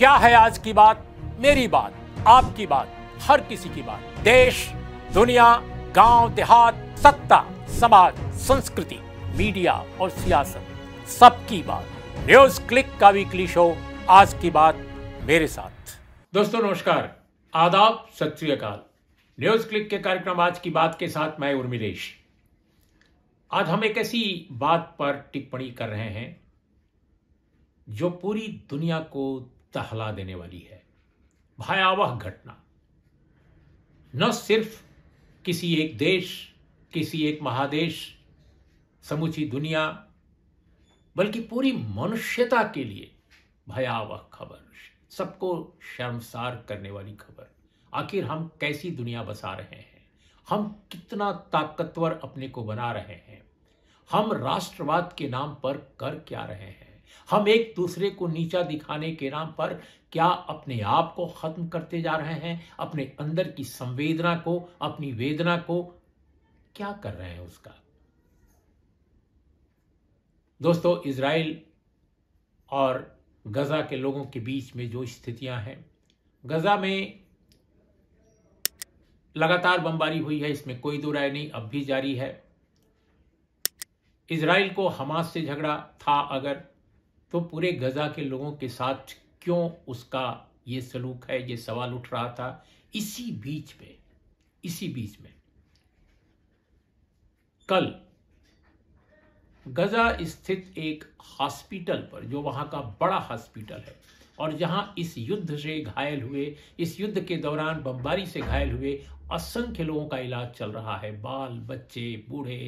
क्या है आज की बात मेरी बात आपकी बात हर किसी की बात देश दुनिया गांव देहात सत्ता समाज संस्कृति मीडिया और सियासत सबकी बात न्यूज क्लिक का वीकली शो आज की बात मेरे साथ दोस्तों नमस्कार आदाब सत न्यूज क्लिक के कार्यक्रम आज की बात के साथ मैं उर्मिलेश आज हम एक ऐसी बात पर टिप्पणी कर रहे हैं जो पूरी दुनिया को दहला देने वाली है भयावह घटना न सिर्फ किसी एक देश किसी एक महादेश समूची दुनिया बल्कि पूरी मनुष्यता के लिए भयावह खबर सबको शर्मसार करने वाली खबर आखिर हम कैसी दुनिया बसा रहे हैं हम कितना ताकतवर अपने को बना रहे हैं हम राष्ट्रवाद के नाम पर कर क्या रहे हैं हम एक दूसरे को नीचा दिखाने के नाम पर क्या अपने आप को खत्म करते जा रहे हैं अपने अंदर की संवेदना को अपनी वेदना को क्या कर रहे हैं उसका दोस्तों इसराइल और गजा के लोगों के बीच में जो स्थितियां हैं गजा में लगातार बमबारी हुई है इसमें कोई दो राय नहीं अब भी जारी है इसराइल को हमास से झगड़ा था अगर तो पूरे गजा के लोगों के साथ क्यों उसका ये सलूक है ये सवाल उठ रहा था इसी बीच में इसी बीच में कल गजा स्थित एक हॉस्पिटल पर जो वहां का बड़ा हॉस्पिटल है और जहां इस युद्ध से घायल हुए इस युद्ध के दौरान बमबारी से घायल हुए असंख्य लोगों का इलाज चल रहा है बाल बच्चे बूढ़े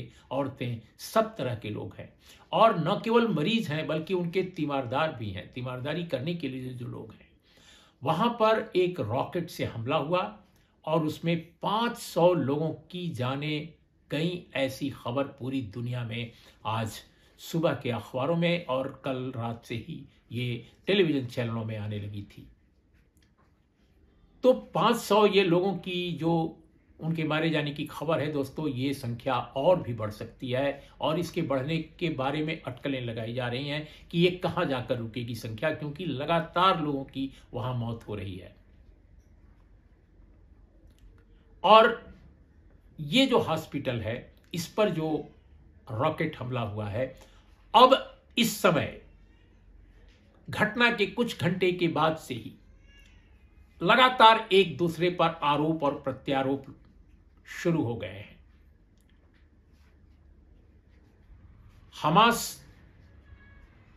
औरतें सब तरह के लोग हैं और न केवल मरीज हैं बल्कि उनके तीमारदार भी हैं तीमारदारी करने के लिए जो लोग हैं वहां पर एक रॉकेट से हमला हुआ और उसमें 500 लोगों की जाने कई ऐसी खबर पूरी दुनिया में आज सुबह के अखबारों में और कल रात से ही ये टेलीविज़न चैनलों में आने लगी थी तो 500 ये लोगों की जो उनके मारे जाने की खबर है दोस्तों ये संख्या और भी बढ़ सकती है और इसके बढ़ने के बारे में अटकलें लगाई जा रही हैं कि ये कहाँ जाकर रुकेगी संख्या क्योंकि लगातार लोगों की वहां मौत हो रही है और ये जो हॉस्पिटल है इस पर जो रॉकेट हमला हुआ है अब इस समय घटना के कुछ घंटे के बाद से ही लगातार एक दूसरे पर आरोप और प्रत्यारोप शुरू हो गए हैं हमास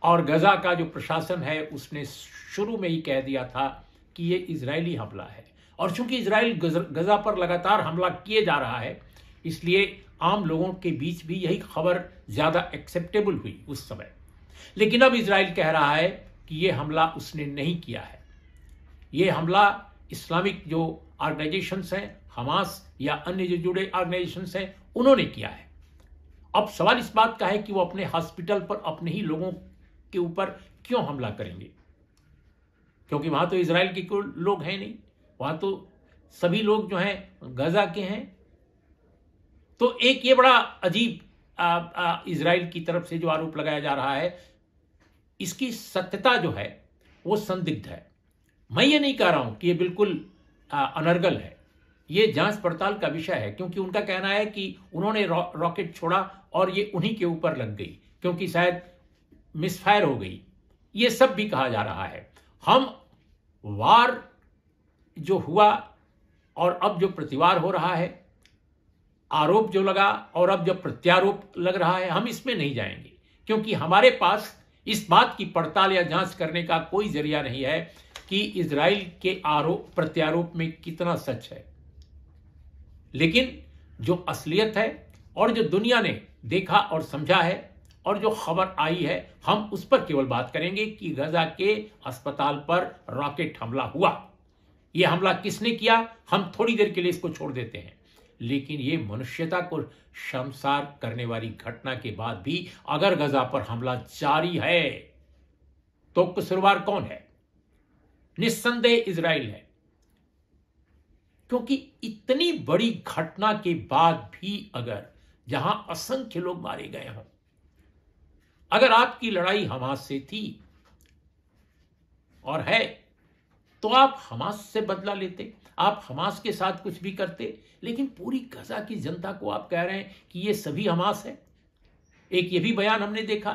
और गजा का जो प्रशासन है उसने शुरू में ही कह दिया था कि यह इजरायली हमला है और चूंकि इसराइल गजा पर लगातार हमला किए जा रहा है इसलिए आम लोगों के बीच भी यही खबर ज्यादा एक्सेप्टेबल हुई उस समय लेकिन अब इसराइल कह रहा है कि ये हमला उसने नहीं किया है ये हमला इस्लामिक जो ऑर्गेनाइजेशन हैं हमास या अन्य जो जुड़े ऑर्गेनाइजेशन हैं उन्होंने किया है अब सवाल इस बात का है कि वो अपने हॉस्पिटल पर अपने ही लोगों के ऊपर क्यों हमला करेंगे क्योंकि वहां तो इसराइल के कोई लोग हैं नहीं वहां तो सभी लोग जो हैं गजा के हैं तो एक ये बड़ा अजीब इसराइल की तरफ से जो आरोप लगाया जा रहा है इसकी सत्यता जो है वो संदिग्ध है मैं ये नहीं कह रहा हूं कि ये बिल्कुल आ, अनर्गल है ये जांच पड़ताल का विषय है क्योंकि उनका कहना है कि उन्होंने रॉकेट रॉकेट छोड़ा और ये उन्हीं के ऊपर लग गई क्योंकि शायद मिसफायर हो गई ये सब भी कहा जा रहा है हम वार जो हुआ और अब जो प्रतिवार हो रहा है आरोप जो लगा और अब जब प्रत्यारोप लग रहा है हम इसमें नहीं जाएंगे क्योंकि हमारे पास इस बात की पड़ताल या जांच करने का कोई जरिया नहीं है कि इसराइल के आरोप प्रत्यारोप में कितना सच है लेकिन जो असलियत है और जो दुनिया ने देखा और समझा है और जो खबर आई है हम उस पर केवल बात करेंगे कि गजा के अस्पताल पर रॉकेट हमला हुआ यह हमला किसने किया हम थोड़ी देर के लिए इसको छोड़ देते हैं लेकिन ये मनुष्यता को शमसार करने वाली घटना के बाद भी अगर गजा पर हमला जारी है तो कसुरवार कौन है निस्संदेह इसराइल है क्योंकि इतनी बड़ी घटना के बाद भी अगर जहां असंख्य लोग मारे गए हों अगर आपकी लड़ाई हमास से थी और है तो आप हमास से बदला लेते आप हमास के साथ कुछ भी करते लेकिन पूरी गजा की जनता को आप कह रहे हैं कि ये सभी हमास है एक ये भी बयान हमने देखा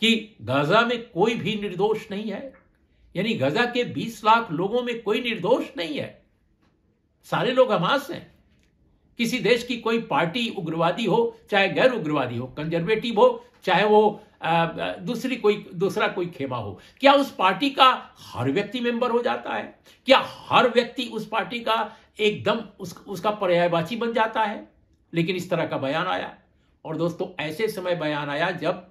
कि गजा में कोई भी निर्दोष नहीं है यानी गजा के 20 लाख लोगों में कोई निर्दोष नहीं है सारे लोग हमास हैं किसी देश की कोई पार्टी उग्रवादी हो चाहे गैर उग्रवादी हो कंजर्वेटिव हो चाहे वो दूसरी कोई दूसरा कोई खेमा हो क्या उस पार्टी का हर व्यक्ति मेंबर हो जाता है क्या हर व्यक्ति उस पार्टी का एकदम उस, उसका पर्यायवाची बन जाता है लेकिन इस तरह का बयान आया और दोस्तों ऐसे समय बयान आया जब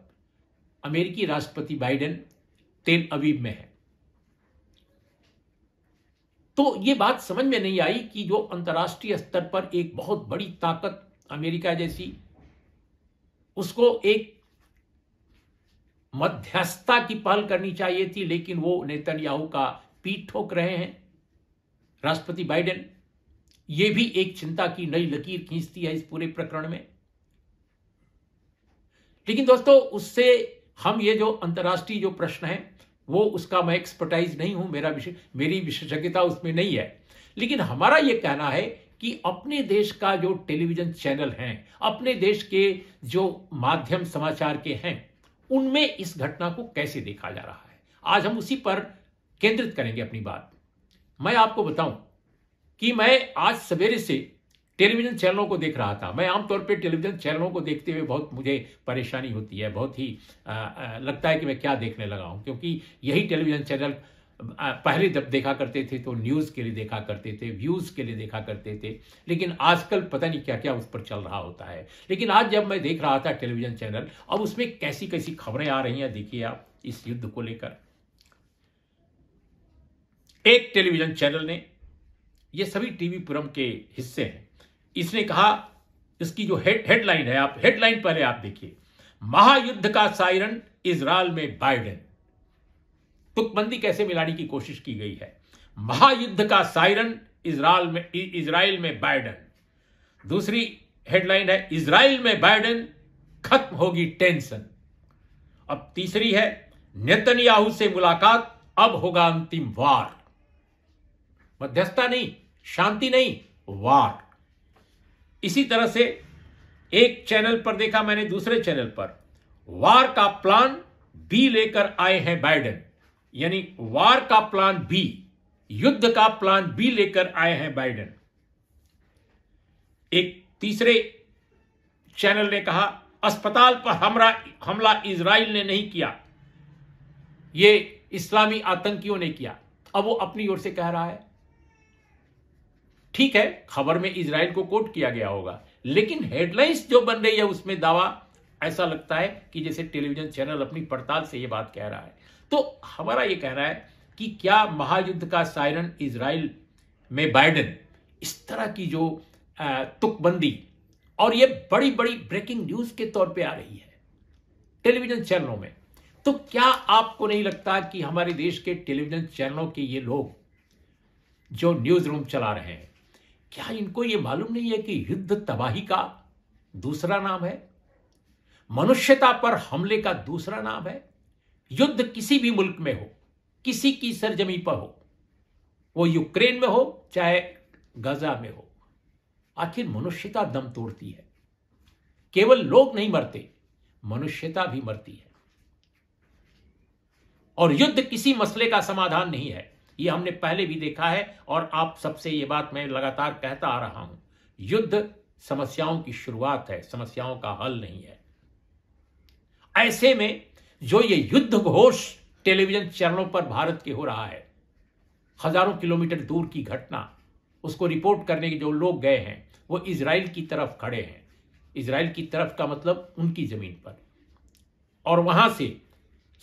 अमेरिकी राष्ट्रपति बाइडेन तेल अवीब में है तो ये बात समझ में नहीं आई कि जो अंतर्राष्ट्रीय स्तर पर एक बहुत बड़ी ताकत अमेरिका जैसी उसको एक मध्यस्थता की पहल करनी चाहिए थी लेकिन वो नेतन्याहू का पीठ ठोक रहे हैं राष्ट्रपति बाइडेन ये भी एक चिंता की नई लकीर खींचती है इस पूरे प्रकरण में लेकिन दोस्तों उससे हम ये जो अंतर्राष्ट्रीय जो प्रश्न है वो उसका मैं एक्सपर्टाइज नहीं हूं मेरा विशे, मेरी विशेषज्ञता उसमें नहीं है लेकिन हमारा यह कहना है कि अपने देश का जो टेलीविजन चैनल हैं अपने देश के जो माध्यम समाचार के हैं उनमें इस घटना को कैसे देखा जा रहा है आज हम उसी पर केंद्रित करेंगे अपनी बात मैं आपको बताऊं कि मैं आज सवेरे से टेलीविजन चैनलों को देख रहा था मैं आमतौर पर टेलीविजन चैनलों को देखते हुए बहुत मुझे परेशानी होती है बहुत ही लगता है कि मैं क्या देखने लगा हूँ क्योंकि यही टेलीविजन चैनल पहले जब देखा करते थे तो न्यूज़ के लिए देखा करते थे व्यूज़ के लिए देखा करते थे लेकिन आजकल पता नहीं क्या क्या उस पर चल रहा होता है लेकिन आज जब मैं देख रहा था टेलीविजन चैनल अब उसमें कैसी कैसी खबरें आ रही हैं देखिए आप इस युद्ध को लेकर एक टेलीविजन चैनल ने ये सभी टीवी पुरम के हिस्से हैं इसने कहा इसकी जो हेड हेडलाइन है आप हेडलाइन पहले आप देखिए महायुद्ध का सायरन इसराइल में बाइडेन तुकबंदी कैसे मिलाने की कोशिश की गई है महायुद्ध का सायरन इसराइल में इसराइल में बाइडन दूसरी हेडलाइन है इसराइल में बाइडन खत्म होगी टेंशन अब तीसरी है नेतन्याहू से मुलाकात अब होगा अंतिम वार मध्यस्थता नहीं शांति नहीं वार इसी तरह से एक चैनल पर देखा मैंने दूसरे चैनल पर वार का प्लान बी लेकर आए हैं बाइडेन यानी वार का प्लान बी युद्ध का प्लान बी लेकर आए हैं बाइडेन एक तीसरे चैनल ने कहा अस्पताल पर हमरा हमला इसराइल ने नहीं किया ये इस्लामी आतंकियों ने किया अब वो अपनी ओर से कह रहा है ठीक है खबर में इसराइल को कोट किया गया होगा लेकिन हेडलाइंस जो बन रही है उसमें दावा ऐसा लगता है कि जैसे टेलीविजन चैनल अपनी पड़ताल से यह बात कह रहा है तो हमारा यह कहना है कि क्या महायुद्ध का सायरन इसराइल में बाइडन इस तरह की जो तुकबंदी और यह बड़ी बड़ी ब्रेकिंग न्यूज के तौर पे आ रही है टेलीविजन चैनलों में तो क्या आपको नहीं लगता कि हमारे देश के टेलीविजन चैनलों के ये लोग जो न्यूज रूम चला रहे हैं क्या इनको यह मालूम नहीं है कि युद्ध तबाही का दूसरा नाम है मनुष्यता पर हमले का दूसरा नाम है युद्ध किसी भी मुल्क में हो किसी की सरजमी पर हो वो यूक्रेन में हो चाहे गजा में हो आखिर मनुष्यता दम तोड़ती है केवल लोग नहीं मरते मनुष्यता भी मरती है और युद्ध किसी मसले का समाधान नहीं है ये हमने पहले भी देखा है और आप सबसे ये बात मैं लगातार कहता आ रहा हूं युद्ध समस्याओं की शुरुआत है समस्याओं का हल नहीं है ऐसे में जो ये युद्ध घोष टेलीविजन चैनलों पर भारत के हो रहा है हजारों किलोमीटर दूर की घटना उसको रिपोर्ट करने के जो लोग गए हैं वो इसराइल की तरफ खड़े हैं इसराइल की तरफ का मतलब उनकी जमीन पर और वहां से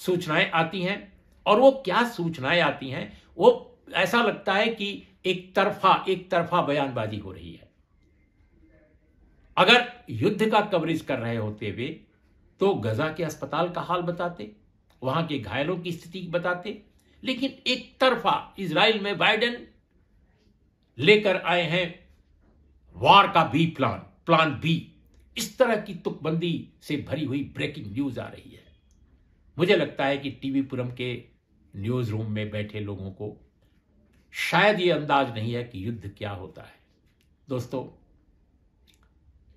सूचनाएं आती हैं और वो क्या सूचनाएं आती हैं वो ऐसा लगता है कि एक तरफा एक तरफा बयानबाजी हो रही है अगर युद्ध का कवरेज कर रहे होते हुए तो गजा के अस्पताल का हाल बताते वहां के घायलों की स्थिति बताते लेकिन एक तरफा इसराइल में बाइडन लेकर आए हैं वार का बी प्लान प्लान बी इस तरह की तुकबंदी से भरी हुई ब्रेकिंग न्यूज आ रही है मुझे लगता है कि टीवी पुरम के न्यूज़ रूम में बैठे लोगों को शायद ये अंदाज नहीं है कि युद्ध क्या होता है दोस्तों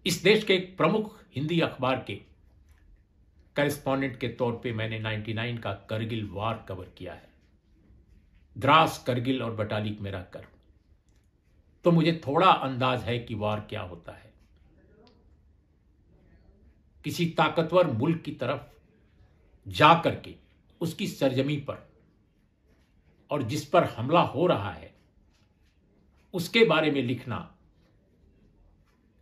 इस देश के एक प्रमुख हिंदी अखबार के करिस्पॉन्डेंट के तौर पे मैंने 99 का करगिल वार कवर किया है द्रास करगिल और बटालिक में रहकर तो मुझे थोड़ा अंदाज है कि वार क्या होता है किसी ताकतवर मुल्क की तरफ जा करके उसकी सरजमी पर और जिस पर हमला हो रहा है उसके बारे में लिखना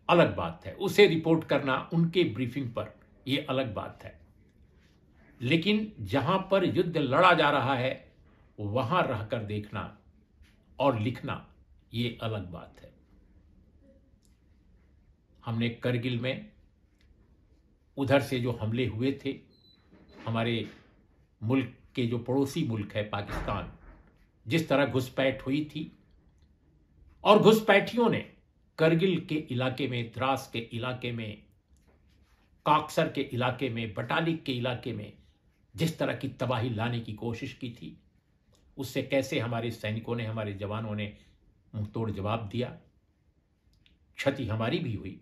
अलग बात है उसे रिपोर्ट करना उनके ब्रीफिंग पर यह अलग बात है लेकिन जहां पर युद्ध लड़ा जा रहा है वहां रहकर देखना और लिखना ये अलग बात है हमने करगिल में उधर से जो हमले हुए थे हमारे मुल्क के जो पड़ोसी मुल्क है पाकिस्तान जिस तरह घुसपैठ हुई थी और घुसपैठियों ने करगिल के इलाके में द्रास के इलाके में काक्सर के इलाके में बटालिक के इलाके में जिस तरह की तबाही लाने की कोशिश की थी उससे कैसे हमारे सैनिकों ने हमारे जवानों ने तोड़ जवाब दिया क्षति हमारी भी हुई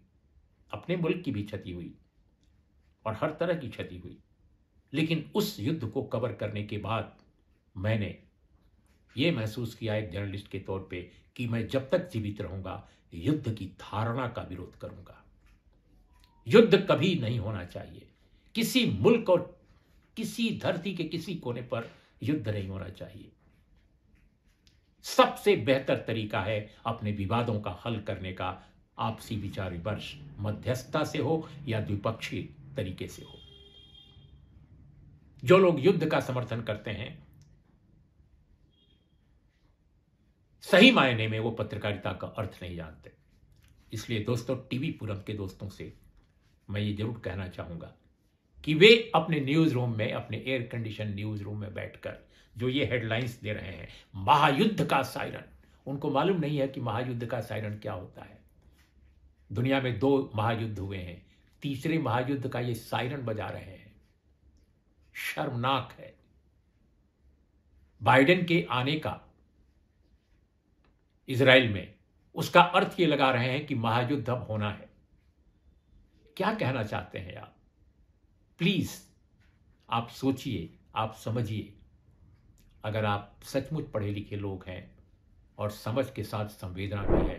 अपने मुल्क की भी क्षति हुई और हर तरह की क्षति हुई लेकिन उस युद्ध को कवर करने के बाद मैंने ये महसूस किया एक जर्नलिस्ट के तौर पे कि मैं जब तक जीवित रहूंगा युद्ध की धारणा का विरोध करूंगा युद्ध कभी नहीं होना चाहिए किसी मुल्क और किसी धरती के किसी कोने पर युद्ध नहीं होना चाहिए सबसे बेहतर तरीका है अपने विवादों का हल करने का आपसी विचार विमर्श मध्यस्थता से हो या द्विपक्षीय तरीके से हो जो लोग युद्ध का समर्थन करते हैं सही मायने में वो पत्रकारिता का अर्थ नहीं जानते इसलिए दोस्तों टीवी पूरम के दोस्तों से मैं ये जरूर कहना चाहूंगा कि वे अपने न्यूज रूम में अपने एयर कंडीशन न्यूज रूम में बैठकर जो ये हेडलाइंस दे रहे हैं महायुद्ध का सायरन उनको मालूम नहीं है कि महायुद्ध का सायरन क्या होता है दुनिया में दो महायुद्ध हुए हैं तीसरे महायुद्ध का ये सायरन बजा रहे हैं शर्मनाक है बाइडेन के आने का इसराइल में उसका अर्थ ये लगा रहे हैं कि महायुद्ध अब होना है क्या कहना चाहते हैं आप प्लीज आप सोचिए आप समझिए अगर आप सचमुच पढ़े लिखे लोग हैं और समझ के साथ संवेदना भी है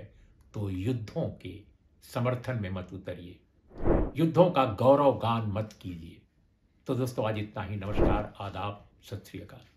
तो युद्धों के समर्थन में मत उतरिए युद्धों का गौरव गान मत कीजिए तो दोस्तों आज इतना ही नमस्कार आदाब सत श्री अकाल